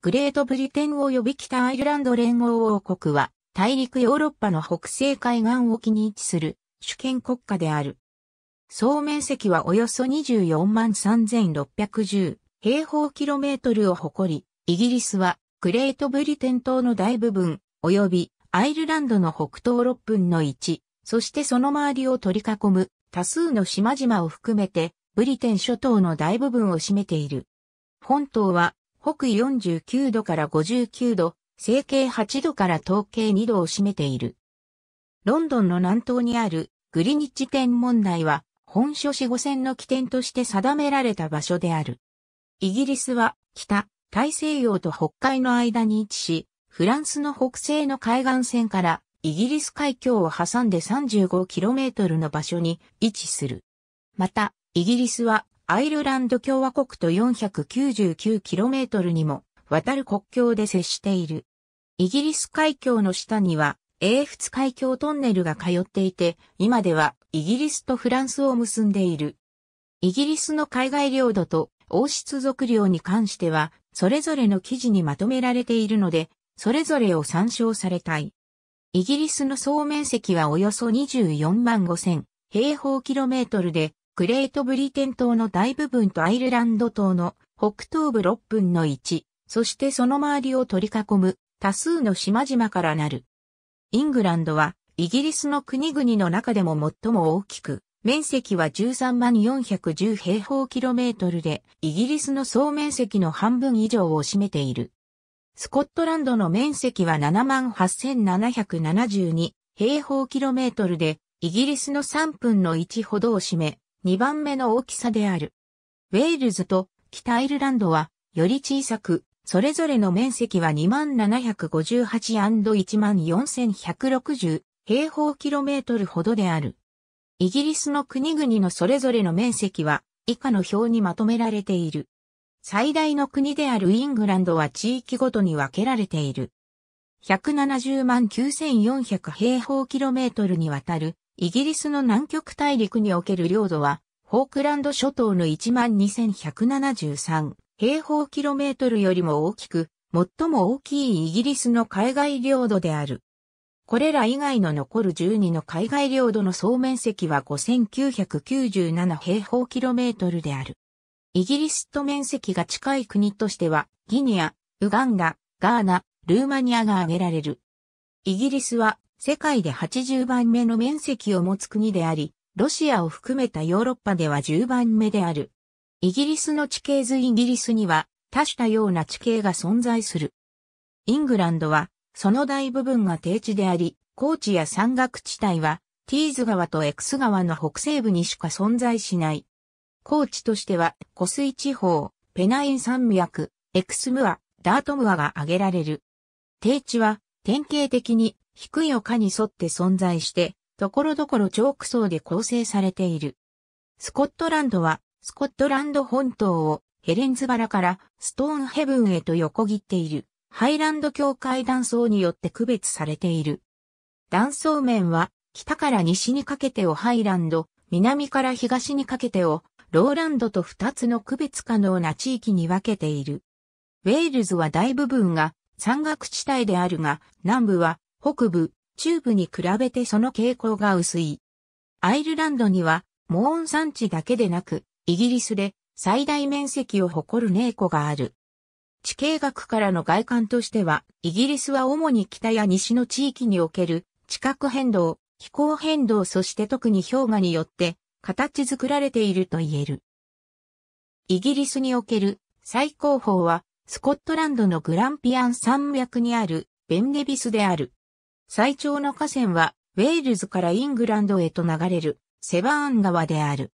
グレートブリテン及び北アイルランド連合王国は、大陸ヨーロッパの北西海岸沖に位置する主権国家である。総面積はおよそ24万3610平方キロメートルを誇り、イギリスはグレートブリテン島の大部分、及びアイルランドの北東6分の1、そしてその周りを取り囲む多数の島々を含めて、ブリテン諸島の大部分を占めている。本島は北緯49度から59度、西経8度から東経2度を占めている。ロンドンの南東にあるグリニッジ天文台は本書四五線の起点として定められた場所である。イギリスは北、大西洋と北海の間に位置し、フランスの北西の海岸線からイギリス海峡を挟んで 35km の場所に位置する。また、イギリスはアイルランド共和国と 499km にも渡る国境で接している。イギリス海峡の下には、英仏海峡トンネルが通っていて、今ではイギリスとフランスを結んでいる。イギリスの海外領土と王室属領に関しては、それぞれの記事にまとめられているので、それぞれを参照されたい。イギリスの総面積はおよそ24万5千平方キロメートルで、グレートブリテン島の大部分とアイルランド島の北東部6分の1、そしてその周りを取り囲む多数の島々からなる。イングランドはイギリスの国々の中でも最も大きく、面積は13万410平方キロメートルで、イギリスの総面積の半分以上を占めている。スコットランドの面積は7万8772平方キロメートルで、イギリスの3分の1ほどを占め、2番目の大きさである。ウェールズと北アイルランドはより小さく、それぞれの面積は 2758&14160 平方キロメートルほどである。イギリスの国々のそれぞれの面積は以下の表にまとめられている。最大の国であるイングランドは地域ごとに分けられている。170万9400平方キロメートルにわたるイギリスの南極大陸における領土は、フォークランド諸島の12,173平方キロメートルよりも大きく、最も大きいイギリスの海外領土である。これら以外の残る12の海外領土の総面積は5,997平方キロメートルである。イギリスと面積が近い国としては、ギニア、ウガンダ、ガーナ、ルーマニアが挙げられる。イギリスは世界で80番目の面積を持つ国であり、ロシアを含めたヨーロッパでは10番目である。イギリスの地形図イギリスには多種多様な地形が存在する。イングランドはその大部分が低地であり、高地や山岳地帯はティーズ川とエクス川の北西部にしか存在しない。高地としては湖水地方、ペナイン山脈、エクスムア、ダートムアが挙げられる。低地は典型的に低い丘に沿って存在して、ところどころチョーク層で構成されている。スコットランドは、スコットランド本島をヘレンズバラからストーンヘブンへと横切っているハイランド境界断層によって区別されている。断層面は北から西にかけてをハイランド、南から東にかけてをローランドと2つの区別可能な地域に分けている。ウェールズは大部分が山岳地帯であるが、南部は北部、中部に比べてその傾向が薄い。アイルランドには、モーン山地だけでなく、イギリスで最大面積を誇るネーコがある。地形学からの外観としては、イギリスは主に北や西の地域における地殻変動、気候変動そして特に氷河によって形作られていると言える。イギリスにおける最高峰はスコットランドのグランピアン山脈にあるベンネビスである。最長の河川は、ウェールズからイングランドへと流れる、セバーン川である。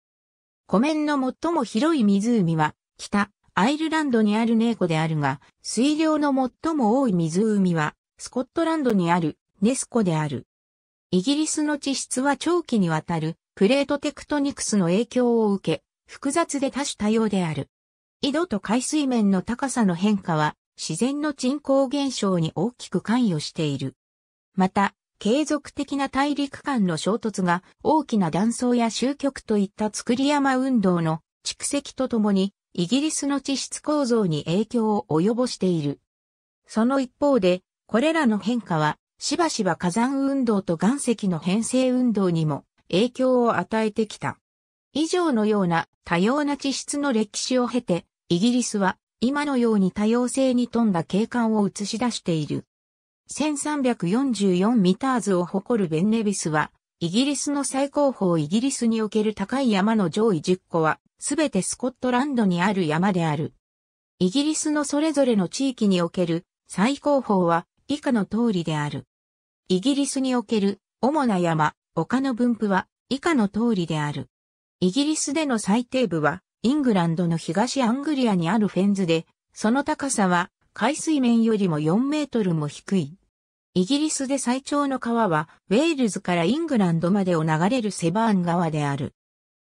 湖面の最も広い湖は、北、アイルランドにあるネーコであるが、水量の最も多い湖は、スコットランドにある、ネスコである。イギリスの地質は長期にわたる、プレートテクトニクスの影響を受け、複雑で多種多様である。井戸と海水面の高さの変化は、自然の人口減少に大きく関与している。また、継続的な大陸間の衝突が大きな断層や終局といった作り山運動の蓄積とともにイギリスの地質構造に影響を及ぼしている。その一方で、これらの変化はしばしば火山運動と岩石の編成運動にも影響を与えてきた。以上のような多様な地質の歴史を経て、イギリスは今のように多様性に富んだ景観を映し出している。1344ミターズを誇るベンネビスは、イギリスの最高峰イギリスにおける高い山の上位10個は、すべてスコットランドにある山である。イギリスのそれぞれの地域における最高峰は以下の通りである。イギリスにおける主な山、丘の分布は以下の通りである。イギリスでの最低部はイングランドの東アングリアにあるフェンズで、その高さは海水面よりも4メートルも低い。イギリスで最長の川は、ウェールズからイングランドまでを流れるセバーン川である。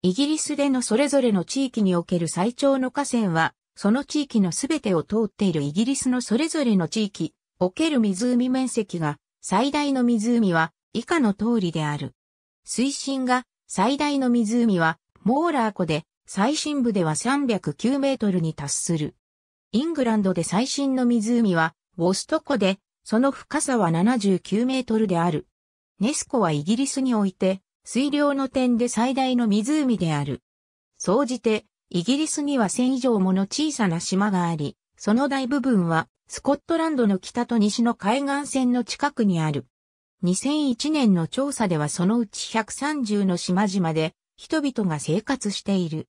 イギリスでのそれぞれの地域における最長の河川は、その地域のすべてを通っているイギリスのそれぞれの地域、おける湖面積が、最大の湖は、以下の通りである。水深が、最大の湖は、モーラー湖で、最深部では309メートルに達する。イングランドで最新の湖は、ウォスト湖で、その深さは79メートルである。ネス湖はイギリスにおいて、水量の点で最大の湖である。総じて、イギリスには1000以上もの小さな島があり、その大部分は、スコットランドの北と西の海岸線の近くにある。2001年の調査ではそのうち130の島々で、人々が生活している。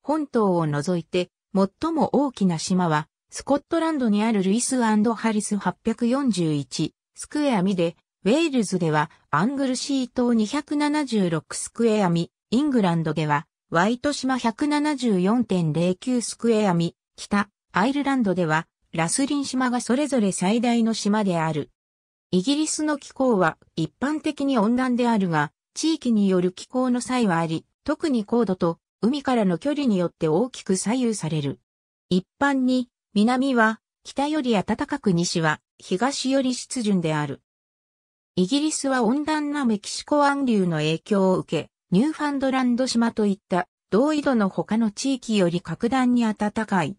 本島を除いて、最も大きな島は、スコットランドにあるルイスハリス841スクエアミで、ウェールズではアングルシー島276スクエアミ、イングランドではワイト島174.09スクエアミ、北アイルランドではラスリン島がそれぞれ最大の島である。イギリスの気候は一般的に温暖であるが、地域による気候の際はあり、特に高度と海からの距離によって大きく左右される。一般に、南は北より暖かく西は東より湿潤である。イギリスは温暖なメキシコ湾流の影響を受け、ニューファンドランド島といった同緯度の他の地域より格段に暖かい。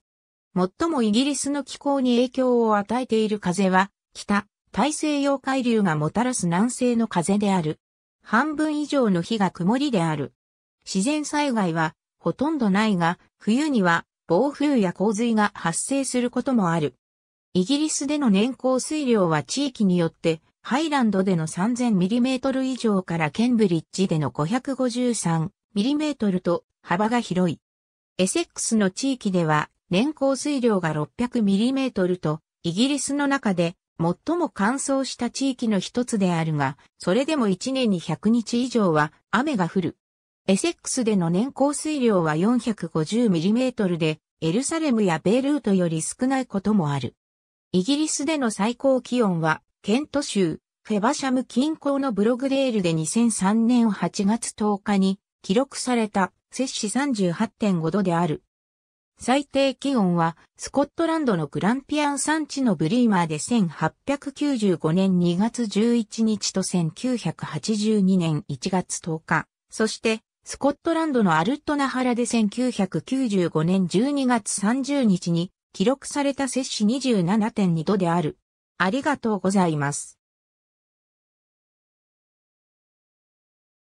最もイギリスの気候に影響を与えている風は、北、大西洋海流がもたらす南西の風である。半分以上の日が曇りである。自然災害はほとんどないが、冬には暴風や洪水が発生することもある。イギリスでの年降水量は地域によって、ハイランドでの 3000mm 以上からケンブリッジでの 553mm と幅が広い。エセックスの地域では年降水量が 600mm とイギリスの中で最も乾燥した地域の一つであるが、それでも1年に100日以上は雨が降る。エセックスでの年降水量は 450mm で、エルサレムやベイルートより少ないこともある。イギリスでの最高気温は、ケント州、フェバシャム近郊のブログデールで2003年8月10日に記録された摂氏38.5度である。最低気温はスコットランドのグランピアン山地のブリーマーで1895年2月11日と1982年1月10日、そしてスコットランドのアルトナハラで1995年12月30日に記録された摂氏27.2度である。ありがとうございます。